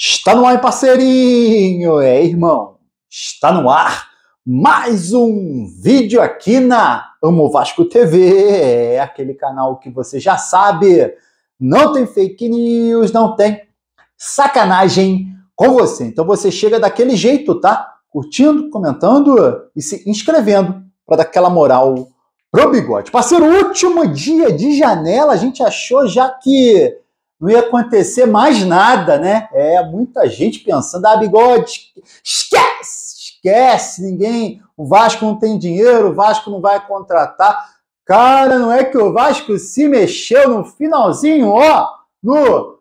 Está no ar, parceirinho! É, irmão, está no ar mais um vídeo aqui na Amo Vasco TV, é aquele canal que você já sabe. Não tem fake news, não tem sacanagem com você. Então você chega daquele jeito, tá? Curtindo, comentando e se inscrevendo para dar aquela moral pro bigode. Parceiro, último dia de janela, a gente achou já que não ia acontecer mais nada, né? É, muita gente pensando, ah, bigode, esquece, esquece, ninguém, o Vasco não tem dinheiro, o Vasco não vai contratar. Cara, não é que o Vasco se mexeu no finalzinho, ó, no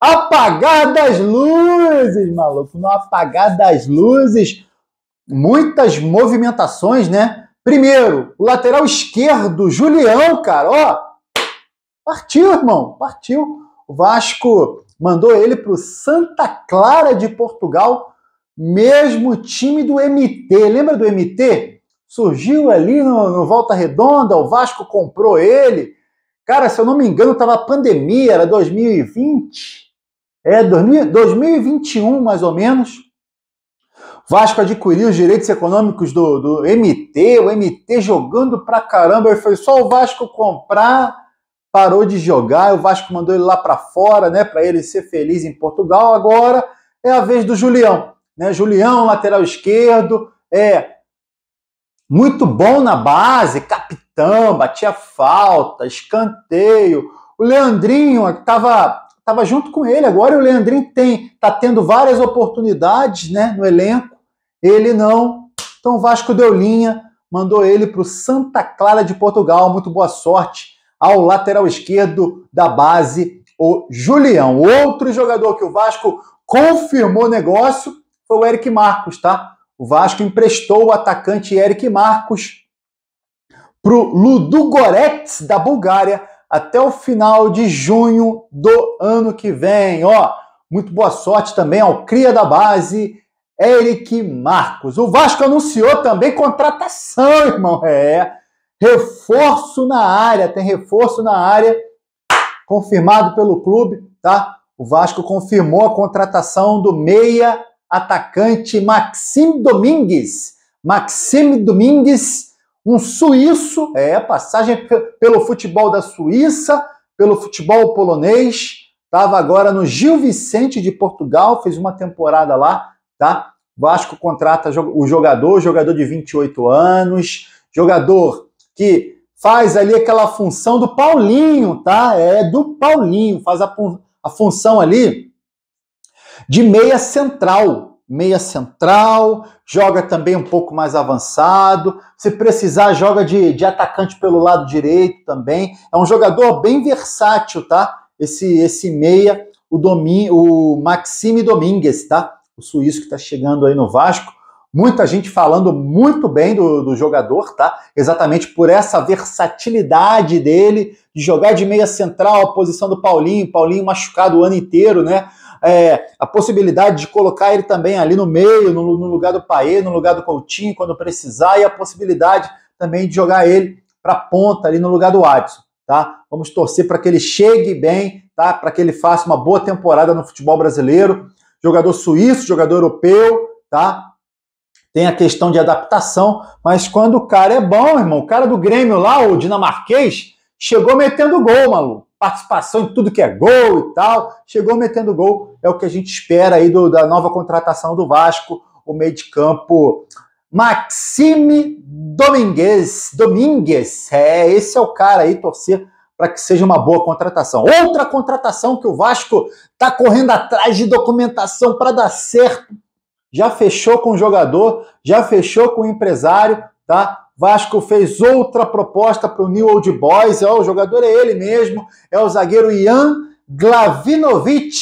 apagar das luzes, maluco, no apagar das luzes, muitas movimentações, né? Primeiro, o lateral esquerdo, Julião, cara, ó, partiu, irmão, partiu o Vasco mandou ele para o Santa Clara de Portugal, mesmo time do MT. Lembra do MT? Surgiu ali no, no Volta Redonda, o Vasco comprou ele. Cara, se eu não me engano, estava pandemia, era 2020. É, 2021, mais ou menos. O Vasco adquiriu os direitos econômicos do, do MT, o MT jogando pra caramba. Foi só o Vasco comprar parou de jogar, o Vasco mandou ele lá para fora, né, para ele ser feliz em Portugal. Agora é a vez do Julião, né? Julião, lateral esquerdo, é muito bom na base, capitão, batia falta, escanteio. O Leandrinho estava tava junto com ele agora, e o Leandrinho tem tá tendo várias oportunidades, né, no elenco. Ele não. Então o Vasco deu linha, mandou ele para o Santa Clara de Portugal. Muito boa sorte ao lateral esquerdo da base, o Julião. Outro jogador que o Vasco confirmou negócio foi o Eric Marcos, tá? O Vasco emprestou o atacante Eric Marcos para o Ludogorets da Bulgária até o final de junho do ano que vem. Ó, muito boa sorte também ao cria da base, Eric Marcos. O Vasco anunciou também contratação, irmão. É, reforço na área, tem reforço na área confirmado pelo clube, tá? O Vasco confirmou a contratação do meia atacante Maxime Domingues. Maxime Domingues, um suíço, é, passagem pelo futebol da Suíça, pelo futebol polonês, estava agora no Gil Vicente de Portugal, fez uma temporada lá, tá? Vasco contrata o jogador, jogador de 28 anos, jogador que faz ali aquela função do Paulinho, tá? É do Paulinho, faz a, a função ali de meia central. Meia central, joga também um pouco mais avançado. Se precisar, joga de, de atacante pelo lado direito também. É um jogador bem versátil, tá? Esse, esse meia, o, Domi, o Maxime Domingues, tá? O suíço que está chegando aí no Vasco. Muita gente falando muito bem do, do, jogador, tá? Exatamente por essa versatilidade dele de jogar de meia central, a posição do Paulinho, Paulinho machucado o ano inteiro, né? É, a possibilidade de colocar ele também ali no meio, no, no lugar do Paê, no lugar do Coutinho, quando precisar, e a possibilidade também de jogar ele para ponta ali no lugar do Adson, tá? Vamos torcer para que ele chegue bem, tá? Para que ele faça uma boa temporada no futebol brasileiro. Jogador suíço, jogador europeu, tá? tem a questão de adaptação, mas quando o cara é bom, irmão, o cara do Grêmio lá, o dinamarquês, chegou metendo gol, maluco. Participação em tudo que é gol e tal, chegou metendo gol, é o que a gente espera aí do, da nova contratação do Vasco, o meio de campo Maxime Domingues. Domingues, é, esse é o cara aí, torcer para que seja uma boa contratação. Outra contratação que o Vasco está correndo atrás de documentação para dar certo, já fechou com o jogador, já fechou com o empresário, tá? Vasco fez outra proposta para o New Old Boys, ó, o jogador é ele mesmo, é o zagueiro Ian Glavinovic,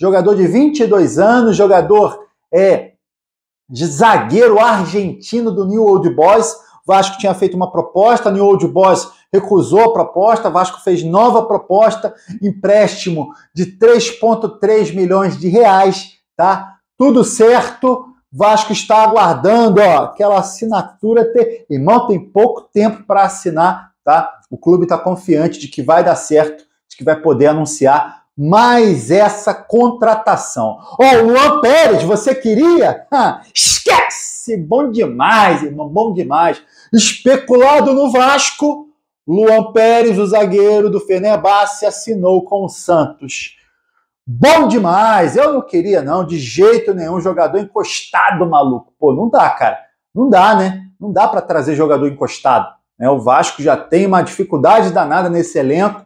jogador de 22 anos, jogador é de zagueiro argentino do New Old Boys. Vasco tinha feito uma proposta, New Old Boys recusou a proposta, Vasco fez nova proposta, empréstimo de 3,3 milhões de reais, tá? Tudo certo. Vasco está aguardando ó, aquela assinatura. Ter... Irmão, tem pouco tempo para assinar, tá? O clube está confiante de que vai dar certo, de que vai poder anunciar mais essa contratação. Ó, oh, Luan Pérez, você queria? Ah, esquece! Bom demais, irmão, bom demais. Especulado no Vasco, Luan Pérez, o zagueiro do Fenerbahçe, assinou com o Santos. Bom demais! Eu não queria, não, de jeito nenhum, jogador encostado, maluco. Pô, não dá, cara. Não dá, né? Não dá para trazer jogador encostado. Né? O Vasco já tem uma dificuldade danada nesse elenco.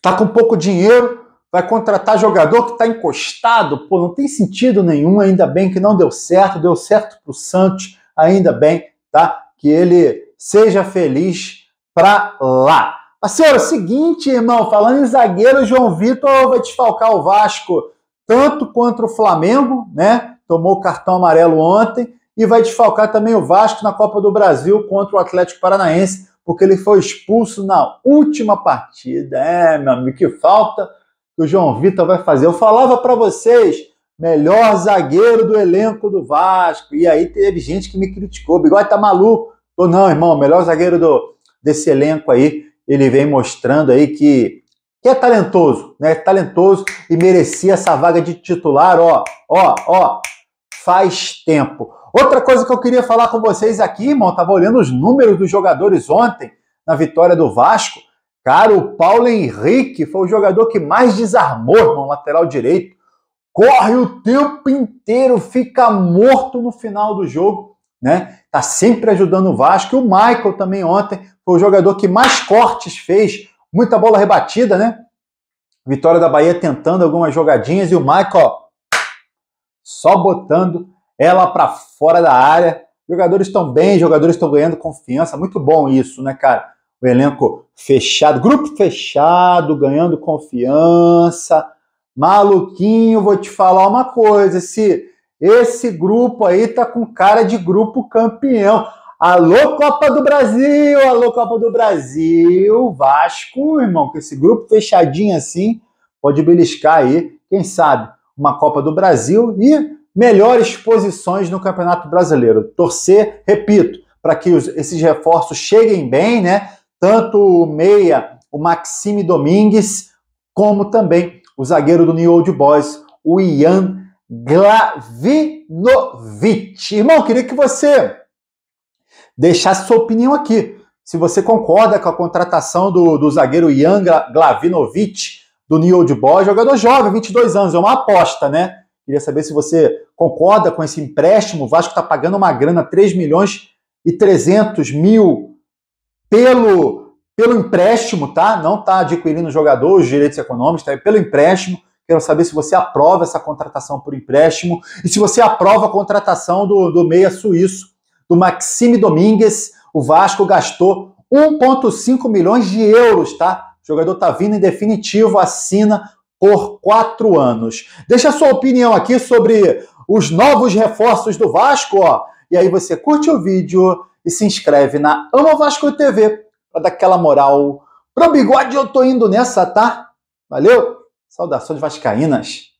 Tá com pouco dinheiro, vai contratar jogador que tá encostado. Pô, não tem sentido nenhum. Ainda bem que não deu certo. Deu certo pro Santos, ainda bem, tá? Que ele seja feliz pra lá. Parceiro, é seguinte, irmão, falando em zagueiro, o João Vitor vai desfalcar o Vasco tanto contra o Flamengo, né? Tomou o cartão amarelo ontem e vai desfalcar também o Vasco na Copa do Brasil contra o Atlético Paranaense, porque ele foi expulso na última partida. É, meu amigo, que falta que o João Vitor vai fazer. Eu falava para vocês, melhor zagueiro do elenco do Vasco. E aí teve gente que me criticou, bigode tá maluco. Ou não, irmão, melhor zagueiro do desse elenco aí ele vem mostrando aí que, que é talentoso, né? Talentoso e merecia essa vaga de titular, ó, ó, ó, faz tempo. Outra coisa que eu queria falar com vocês aqui, irmão, tava olhando os números dos jogadores ontem na vitória do Vasco. Cara, o Paulo Henrique foi o jogador que mais desarmou, irmão, lateral direito. Corre o tempo inteiro, fica morto no final do jogo, né? está sempre ajudando o Vasco. E o Michael também ontem foi o jogador que mais cortes fez, muita bola rebatida, né? Vitória da Bahia tentando algumas jogadinhas e o Michael ó, só botando ela para fora da área. Jogadores estão bem, jogadores estão ganhando confiança. Muito bom isso, né, cara? O elenco fechado, grupo fechado, ganhando confiança. Maluquinho, vou te falar uma coisa: se esse grupo aí tá com cara de grupo campeão. Alô, Copa do Brasil! Alô, Copa do Brasil! Vasco, irmão, com esse grupo fechadinho assim, pode beliscar aí, quem sabe, uma Copa do Brasil e melhores posições no Campeonato Brasileiro. Torcer, repito, para que os, esses reforços cheguem bem, né? Tanto o Meia, o Maxime Domingues, como também o zagueiro do New Old Boys, o Ian Glavinovic. Irmão, queria que você deixasse sua opinião aqui. Se você concorda com a contratação do, do zagueiro Ian Glavinovic do New Old Boys, jogador jovem, 22 anos, é uma aposta, né? Queria saber se você concorda com esse empréstimo. O Vasco está pagando uma grana, 3 milhões e 300 mil pelo, pelo empréstimo, tá? Não está adquirindo jogador, os direitos econômicos, tá? pelo empréstimo. Quero saber se você aprova essa contratação por empréstimo e se você aprova a contratação do, do meia suíço, do Maxime Domingues. O Vasco gastou 1,5 milhões de euros, tá? O jogador tá vindo em definitivo, assina por quatro anos. Deixa a sua opinião aqui sobre os novos reforços do Vasco, ó. E aí você curte o vídeo e se inscreve na Ama Vasco TV para dar aquela moral. Pro bigode eu tô indo nessa, tá? Valeu! Saudações vascaínas!